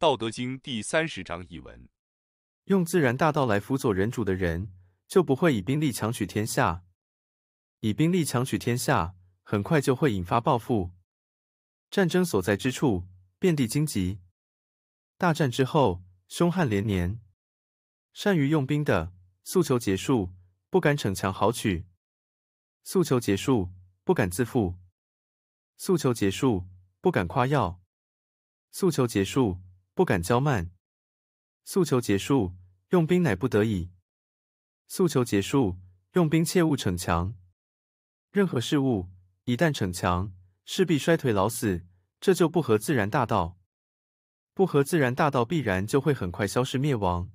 道德经第三十章译文：用自然大道来辅佐人主的人，就不会以兵力强取天下；以兵力强取天下，很快就会引发暴富。战争所在之处，遍地荆棘。大战之后，凶悍连年。善于用兵的，诉求结束，不敢逞强好取；诉求结束，不敢自负；诉求结束，不敢夸耀；诉求结束。不敢骄慢，诉求结束，用兵乃不得已。诉求结束，用兵切勿逞强。任何事物一旦逞强，势必衰退老死，这就不合自然大道。不合自然大道，必然就会很快消失灭亡。